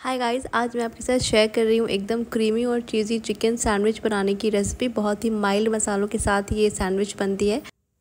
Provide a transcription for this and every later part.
hi guys आज मैं आपके साथ शेयर कर रही हूँ एकदम क्रीमी और चीज़ी चिकन सैंडविच बनाने की रेसिपी बहुत ही माइल्ड मसालों के साथ ये सैंडविच बनती है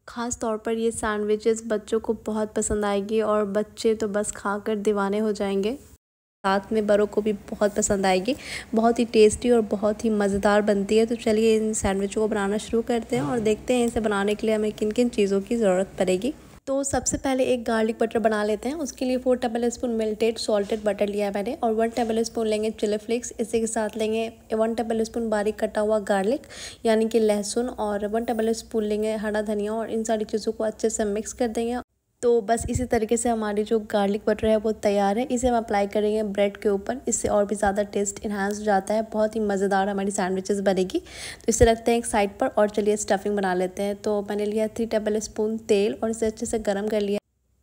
ख़ास तौर पर ये सैंडविचेस बच्चों को बहुत पसंद आएगी और बच्चे तो बस खाकर दीवाने हो जाएंगे साथ में बड़ों को भी बहुत पसंद आएगी बहुत ही टेस्टी और बहुत ही मज़ेदार बनती है तो चलिए इन सैंडविचों को बनाना शुरू करते हैं और देखते हैं इसे बनाने के लिए हमें किन किन चीज़ों की ज़रूरत पड़ेगी तो सबसे पहले एक गार्लिक बटर बना लेते हैं उसके लिए four tablespoon melted salted butter लिया है मैंने और वन टेबल स्पून लेंगे चिली फ्लेक्स इसी के साथ लेंगे वन टेबल स्पून बारीक कटा हुआ गार्लिक यानी कि लहसुन और वन टेबल स्पून लेंगे हरा धनिया और इन सारी चीज़ों को अच्छे से मिक्स कर देंगे तो बस इसी तरीके से हमारी जो गार्लिक बटर है वो तैयार है इसे हम अप्लाई करेंगे ब्रेड के ऊपर इससे और भी ज़्यादा टेस्ट इन्हांस हो जाता है बहुत ही मज़ेदार हमारी सैंडविचेस बनेगी तो इसे रखते हैं एक साइड पर और चलिए स्टफिंग बना लेते हैं तो मैंने लिया थ्री टेबल स्पून तेल और इसे अच्छे से गर्म कर लिया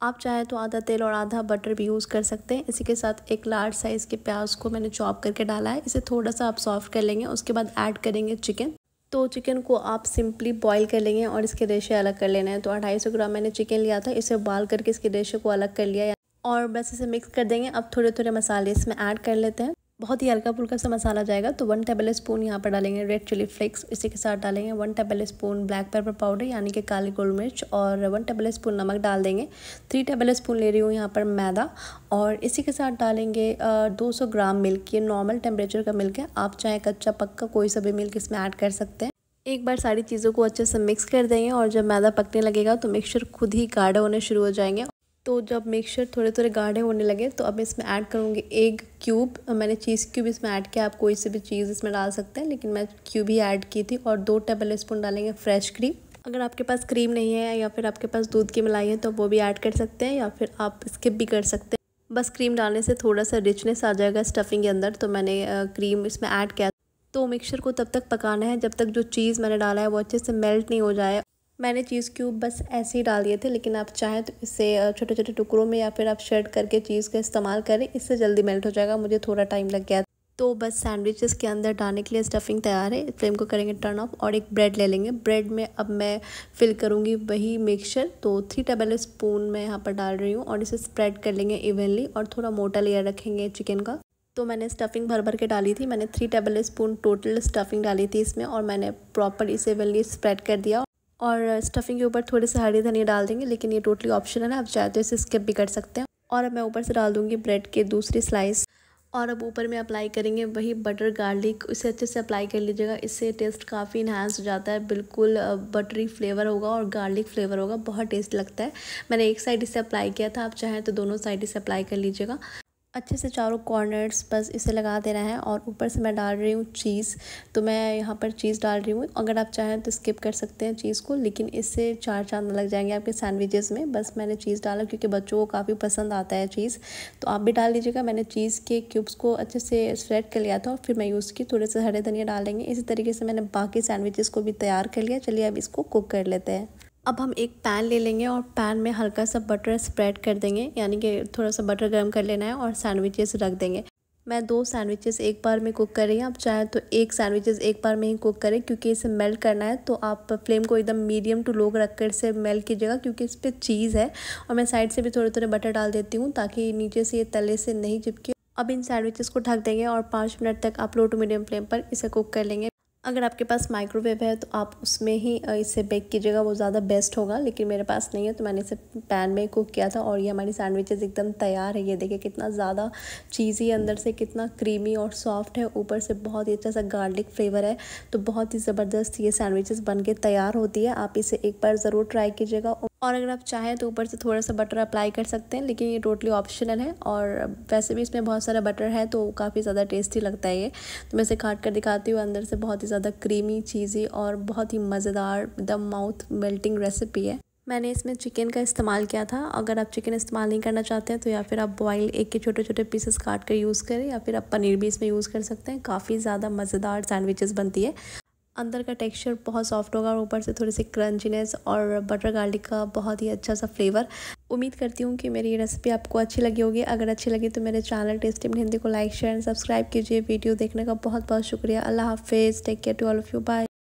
आप चाहें तो आधा तेल और आधा बटर भी यूज़ कर सकते हैं इसी के साथ एक लार्ज साइज़ के प्याज को मैंने चॉप करके डाला है इसे थोड़ा सा आप सॉफ्ट कर लेंगे उसके बाद ऐड करेंगे चिकन तो चिकन को आप सिंपली बॉईल कर लेंगे और इसके रेशे अलग कर लेना है तो अढ़ाई सौ ग्राम मैंने चिकन लिया था इसे उबाल करके इसके रेशे को अलग कर लिया और बस इसे मिक्स कर देंगे अब थोड़े थोड़े मसाले इसमें ऐड कर लेते हैं बहुत ही हल्का फुल्का सा मसाला जाएगा तो वन टेबल स्पून यहाँ पर डालेंगे रेड चिली फ्लेक्स इसी के साथ डालेंगे one tablespoon black pepper powder यानी कि काली गोल मिर्च और वन टेबल स्पून नमक डाल देंगे थ्री टेबल स्पून ले रही हूँ यहाँ पर मैदा और इसी के साथ डालेंगे दो सौ ग्राम मिल्क ये नॉर्मल टेम्परेचर का मिल्क है आप चाहे कच्चा पक्का कोई सा भी मिल्क इसमें ऐड कर सकते हैं एक बार सारी चीज़ों को अच्छे से मिक्स कर देंगे और जब मैदा पकने लगेगा तो मिक्सचर खुद ही गाढ़ा होने शुरू हो जाएंगे तो जब मिक्सचर थोड़े थोड़े गाढ़े होने लगे तो अब इसमें ऐड करूँगी एक क्यूब मैंने चीज़ क्यूब इसमें ऐड किया आप कोई से भी चीज़ इसमें डाल सकते हैं लेकिन मैं क्यूब ही ऐड की थी और दो टेबल स्पून डालेंगे फ्रेश क्रीम अगर आपके पास क्रीम नहीं है या फिर आपके पास दूध की मलाई है तो वो भी ऐड कर सकते हैं या फिर आप स्किप भी कर सकते हैं बस क्रीम डालने से थोड़ा सा रिचनेस आ जाएगा स्टफिंग के अंदर तो मैंने क्रीम इसमें ऐड किया तो मिक्सचर को तब तक पकाना है जब तक जो चीज़ मैंने डाला है वो अच्छे से मेल्ट नहीं हो जाए मैंने चीज़ क्यूब बस ऐसे ही डाल दिए थे लेकिन आप चाहें तो इसे छोटे छोटे टुकड़ों में या फिर आप शर्ट करके चीज़ का इस्तेमाल करें इससे जल्दी मेल्ट हो जाएगा मुझे थोड़ा टाइम लग गया तो बस सैंडविचेस के अंदर डालने के लिए स्टफिंग तैयार है फ्लेम को करेंगे टर्न ऑफ और एक ब्रेड ले लेंगे ब्रेड में अब मैं फिल करूँगी वही मिक्सचर तो थ्री टेबल स्पून मैं यहाँ पर डाल रही हूँ और इसे स्प्रेड कर लेंगे इवनली और थोड़ा मोटा लेयर रखेंगे चिकन का तो मैंने स्टफिंग भर भर के डाली थी मैंने three tablespoon total stuffing डाली थी इसमें और मैंने प्रॉपर इसे इवनली स्प्रेड कर दिया और स्टफिंग के ऊपर थोड़े से हरी धनिया डाल देंगे लेकिन ये टोटली ऑप्शनल है आप चाहे तो इसे स्किप भी कर सकते हैं और अब मैं ऊपर से डाल दूँगी ब्रेड के दूसरी स्लाइस और अब ऊपर में अप्लाई करेंगे वही बटर गार्लिक इसे अच्छे से अप्लाई कर लीजिएगा इससे टेस्ट काफ़ी इन्हांस हो जाता है बिल्कुल बटरी फ्लेवर होगा और गार्लिक फ्लेवर होगा बहुत टेस्ट लगता है मैंने एक साइड इसे अप्लाई किया था आप चाहें तो दोनों साइड इसे अप्लाई कर लीजिएगा अच्छे से चारों कॉर्नर्स बस इसे लगा देना है और ऊपर से मैं डाल रही हूँ चीज़ तो मैं यहाँ पर चीज़ डाल रही हूँ अगर आप चाहें तो स्किप कर सकते हैं चीज़ को लेकिन इससे चार चांद लग जाएंगे आपके सैंडविचेस में बस मैंने चीज़ डाला क्योंकि बच्चों को काफ़ी पसंद आता है चीज़ तो आप भी डाल लीजिएगा मैंने चीज़ के क्यूब्स को अच्छे से स्प्रेड कर लिया था और फिर मैं यूज़ की थोड़े से हरे धनिया डालेंगे इसी तरीके से मैंने बाकी सैंडविचेस को भी तैयार कर लिया चलिए अब इसको कुक कर लेते हैं अब हम एक पैन ले लेंगे और पैन में हल्का सा बटर स्प्रेड कर देंगे यानी कि थोड़ा सा बटर गर्म कर लेना है और सैंडविचेस रख देंगे मैं दो सैंडविचेस एक बार में कुक कर रही हूँ आप चाहें तो एक सैंडविचेस एक बार में ही कुक करें क्योंकि इसे मेल्ट करना है तो आप फ्लेम को एकदम मीडियम टू लो रख कर इसे मेल्ट कीजिएगा क्योंकि इस पर चीज़ है और मैं साइड से भी थोड़े थोड़े बटर डाल देती हूँ ताकि नीचे से ये तले से नहीं चिपके अब इन सैंडविचेस को ढक देंगे और पाँच मिनट तक आप लो टू मीडियम फ्लेम पर इसे कुक कर लेंगे अगर आपके पास माइक्रोवेव है तो आप उसमें ही इसे बेक कीजिएगा वो ज़्यादा बेस्ट होगा लेकिन मेरे पास नहीं है तो मैंने इसे पैन में कुक किया था और ये हमारी सैंडविचेस एकदम तैयार है ये देखिए कितना ज़्यादा चीज़ी अंदर से कितना क्रीमी और सॉफ्ट है ऊपर से बहुत ही अच्छा सा गार्लिक फ्लेवर है तो बहुत ही ज़बरदस्त ये सैंडविचेस बन के तैयार होती है आप इसे एक बार ज़रूर ट्राई कीजिएगा और अगर आप चाहें तो ऊपर से थोड़ा सा बटर अप्लाई कर सकते हैं लेकिन ये टोटली ऑप्शनल है और वैसे भी इसमें बहुत सारा बटर है तो काफ़ी ज़्यादा टेस्टी लगता है ये तो मैं इसे काट कर दिखाती हूँ अंदर से बहुत ही ज़्यादा क्रीमी चीज़ी और बहुत ही मज़ेदार एकदम माउथ मेल्टिंग रेसिपी है मैंने इसमें चिकन का इस्तेमाल किया था अगर आप चिकन इस्तेमाल नहीं करना चाहते हैं तो या फिर आप बॉयल एक के छोटे छोटे पीसेस काट कर यूज़ करें या फिर आप पनीर भी इसमें यूज़ कर सकते हैं काफ़ी ज़्यादा मज़ेदार सैंडविचेस बनती है अंदर का टेक्सचर बहुत सॉफ्ट होगा और ऊपर से थोड़ी सी क्रंचीनेस और बटर गार्लिक का बहुत ही अच्छा सा फ्लेवर उम्मीद करती हूँ कि मेरी ये रेसिपी आपको अच्छी लगी होगी अगर अच्छी लगी तो मेरे चैनल टेस्टी में हिंदी को लाइक शेयर एंड सब्सक्राइब कीजिए वीडियो देखने का बहुत बहुत शुक्रिया अल्लाह हाफिज़ take care to all of you bye